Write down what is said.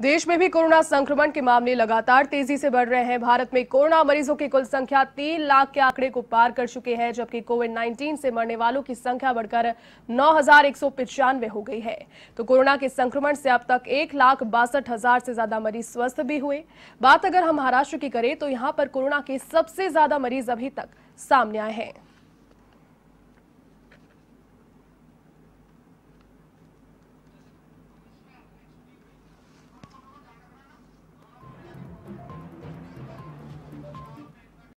देश में भी कोरोना संक्रमण के मामले लगातार तेजी से बढ़ रहे हैं भारत में कोरोना मरीजों की कुल संख्या तीन लाख के आंकड़े को पार कर चुके हैं जबकि कोविड 19 से मरने वालों की संख्या बढ़कर नौ हो गई है तो कोरोना के संक्रमण से अब तक एक लाख बासठ हजार से ज्यादा मरीज स्वस्थ भी हुए बात अगर हम महाराष्ट्र की करें तो यहाँ पर कोरोना के सबसे ज्यादा मरीज अभी तक सामने आए हैं